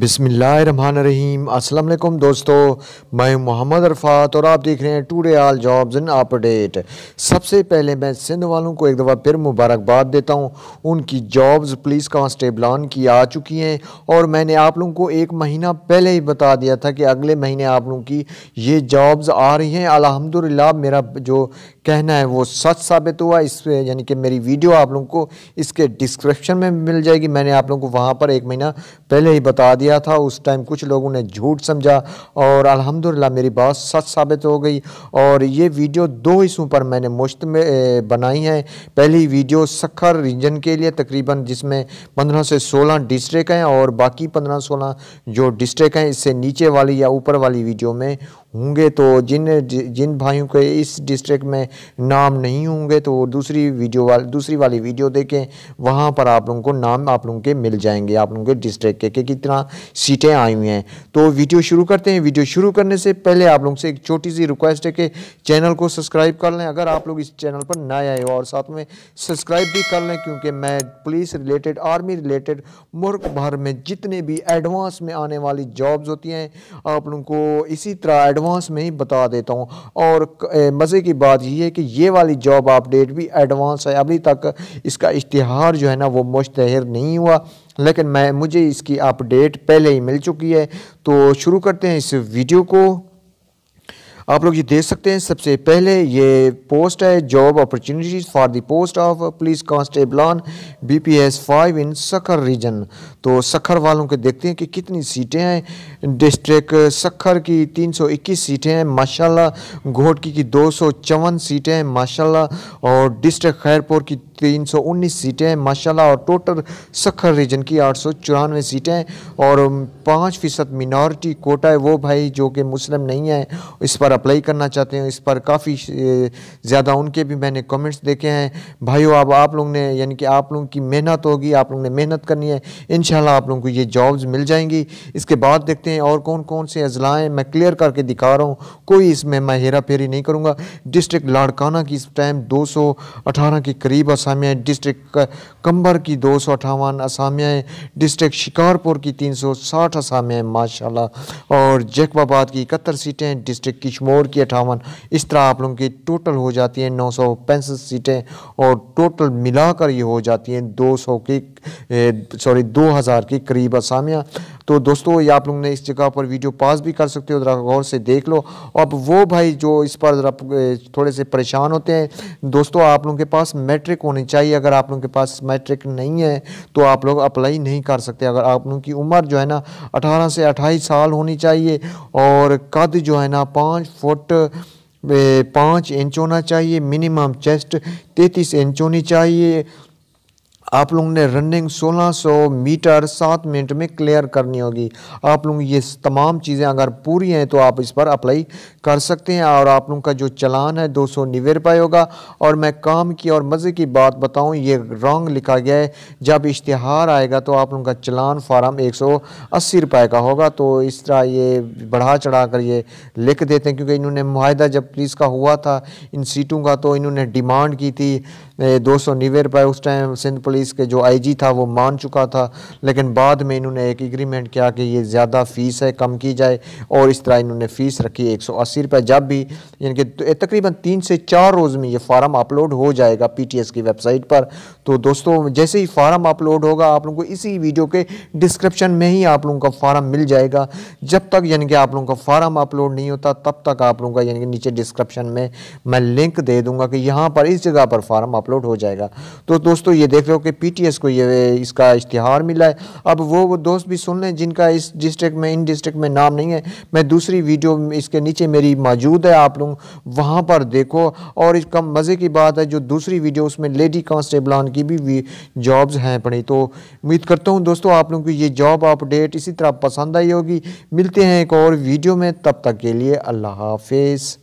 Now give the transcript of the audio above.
بسم اللہ الرحمن الرحیم السلام علیکم دوستو میں محمد عرفات اور آپ دیکھ رہے ہیں آل جابز ان آپ ڈیٹ سب سے پہلے میں سندھ والوں کو ایک دفعہ پھر مبارکباد دیتا ہوں ان کی جابز پولیس کانسٹیبلان کی آ چکی ہیں اور میں نے آپ لوگوں کو ایک مہینہ پہلے ہی بتا دیا تھا کہ اگلے مہینے آپ لوگوں کی یہ جابز آ رہی ہیں الحمدللہ میرا جو کہنا ہے وہ سچ ثابت ہوا اس پہ یعنی کہ میری ویڈیو آپ لوگوں کو اس کے ڈسکرپشن میں مل جائے گی میں نے آپ لوگوں کو وہاں پر ایک مہینہ پہلے ہی بتا دیا تھا اس ٹائم کچھ لوگوں نے جھوٹ سمجھا اور الحمدللہ میری بات سچ ثابت ہو گئی اور یہ ویڈیو دو حصوں پر میں نے بنائی ہیں پہلی ویڈیو سکھر ریجن کے لیے تقریباً جس میں پندرہ سے سولہ ڈسٹرک ہیں اور باقی پندرہ سولہ جو ڈسٹرک ہیں اس سے نیچے والی یا اوپر والی ویڈیو میں ہوں گے تو جن جی- جن بھائیوں کے اس ڈسٹرکٹ میں نام نہیں ہوں گے تو وہ دوسری ویڈیو والی دوسری والی ویڈیو دیکھیں وہاں پر آپ لوگوں کو نام آپ لوگوں کے مل جائیں گے آپ لوگوں کے ڈسٹرکٹ کے کہ کتنا سیٹیں آئی ہوئی ہیں تو ویڈیو شروع کرتے ہیں ویڈیو شروع کرنے سے پہلے آپ لوگوں سے ایک چھوٹی سی ریکویسٹ ہے کہ چینل کو سبسکرائب کر لیں اگر آپ لوگ اس چینل پر نہ آئے ہو اور ساتھ میں سبسکرائب بھی کر لیں کیونکہ میں پولیس ریلیٹڈ آرمی ریلیٹڈ ملک بھر میں جتنے بھی ایڈوانس میں آنے والی جابز ہوتی ہیں آپ لوگوں کو اسی طرح ایڈوانس میں ہی بتا دیتا ہوں اور مزے کی بات یہ ہے کہ یہ والی جاب ڈیٹ بھی ایڈوانس ہے ابھی تک اس کا اشتہار جو ہے نا وہ مشتہر نہیں ہوا لیکن میں مجھے اس کی اپ ڈیٹ پہلے ہی مل چکی ہے تو شروع کرتے ہیں اس ویڈیو کو آپ لوگ یہ دیکھ سکتے ہیں سب سے پہلے یہ پوسٹ ہے job opportunities for the post of police کانسٹیبلان B P S five in Sukkur region تو سکھر والوں کے دیکھتے ہیں کہ کتنی سیٹیں ہیں ڈسٹرک سکھر کی تین سو اکیس سیٹیں ہیں ماشاءاللہ گھوٹکی کی دو سو چون سیٹیں ہیں ماشاءاللہ اور ڈسٹرک خیرپور کی تین سو انیس سیٹیں ہیں ماشاءاللہ اور ٹوٹل سکھر ریجن کی آٹھ سو چورانوے سیٹیں ہیں اور پانچ فیصد منورٹی کوٹا ہے وہ بھائی جو کہ مسلم نہیں ہیں اس پر اپلائی کرنا چاہتے ہیں اس پر کافی زیادہ ان کے بھی میں نے کمنٹس دیکھے ہیں بھائیو اب آپ لوگ نے یعنی کہ آپ لوگوں کی محنت ہوگی آپ لوگوں نے محنت کرنی ہے انشاءاللہ آپ لوگوں کو یہ جابز مل جائیں گی اس کے بعد دیکھتے ہیں اور کون کون سے اضلاع ہیں میں کلیئر کر کے دکھا رہا ہوں کوئی اس میں میں ہیرا پھیری نہیں کروں گا ڈسٹرکٹ لاڑکانہ کی اس ٹائم دو سو اٹھارہ کے قریب اس اسامیہ ڈسٹرک کمبر کی دو سو اٹھاون ڈسٹرکٹ شکارپور کی تین سو ساٹھ اسامیہ ماشاء اللہ اور جیکب آباد کی اکہتر سیٹیں ڈسٹرک کشمور کی اٹھاون اس طرح آپ لوگوں کی ٹوٹل ہو جاتی ہیں نو سو پینسٹھ سیٹیں اور ٹوٹل ملا کر یہ ہو جاتی ہیں دو سو کی سوری دو ہزار کے قریب اسامیہ تو دوستو یہ آپ لوگ نے اس جگہ پر ویڈیو پاس بھی کر سکتے ہو ادھر غور سے دیکھ لو اب وہ بھائی جو اس پر تھوڑے سے پریشان ہوتے ہیں دوستو آپ لوگوں کے پاس میٹرک ہونی چاہیے اگر آپ لوگوں کے پاس میٹرک نہیں ہے تو آپ لوگ اپلائی نہیں کر سکتے اگر آپ لوگوں کی عمر جو ہے نا اٹھارہ سے اٹھائیس سال ہونی چاہیے اور قد جو ہے نا پانچ فٹ پانچ انچ ہونا چاہیے منیمم چیسٹ تینتیس انچ ہونی چاہیے آپ لوگوں نے رننگ سولہ سو میٹر سات منٹ میں کلیئر کرنی ہوگی آپ لوگ یہ تمام چیزیں اگر پوری ہیں تو آپ اس پر اپلائی کر سکتے ہیں اور آپ لوگوں کا جو چلان ہے دو سو نوے روپئے ہوگا اور میں کام کی اور مزے کی بات بتاؤں یہ رانگ لکھا گیا ہے جب اشتہار آئے گا تو آپ لوگوں کا چلان فارم ایک سو اسی روپئے کا ہوگا تو اس طرح یہ بڑھا چڑھا کر یہ لکھ دیتے ہیں کیونکہ انہوں نے معاہدہ جب پولیس کا ہوا تھا ان سیٹوں کا تو انہوں نے ڈیمانڈ کی تھی دو سو نوے روپئے اس ٹائم سندھ پولیس پولیس کے جو آئی جی تھا وہ مان چکا تھا لیکن بعد میں انہوں نے ایک اگریمنٹ کیا کہ یہ زیادہ فیس ہے کم کی جائے اور اس طرح انہوں نے فیس رکھی ایک سو اسی روپے جب بھی یعنی کہ تین سے چار روز میں یہ فارم اپلوڈ ہو جائے گا پی ٹی ایس کی ویب سائٹ پر تو جیسے ہی فارم اپلوڈ ہوگا آپ لوگوں کو اسی ویڈیو کے ڈسکرپشن میں ہی آپ لوگوں کا فارم مل جائے گا جب تک یعنی کہ آپ لوگوں کا فارم اپلوڈ نہیں ہوتا تب تک آپ لوگوں یعنی کہ نیچے ڈسکرپشن میں میں لنک دے دوں گا کہ یہاں پر اس جگہ پر فارم اپلوڈ ہو جائے گا تو دوستو یہ دیکھ لو کہ کہ پی ٹی ایس کو یہ اس کا اشتہار ملا ہے اب وہ دوست بھی سن لیں جن کا اس ڈسٹرکٹ میں ان ڈسٹرکٹ میں نام نہیں ہے میں دوسری ویڈیو اس کے نیچے میری موجود ہے آپ لوگ وہاں پر دیکھو اور اس کا مزے کی بات ہے جو دوسری ویڈیو اس میں لیڈی کانسٹیبلان کی بھی جابز ہیں پڑھی تو امید کرتا ہوں دوستوں آپ لوگوں کو یہ جاب اپڈیٹ اسی طرح پسند آئی ہوگی ملتے ہیں ایک اور ویڈیو میں تب تک کے لیے اللہ حافظ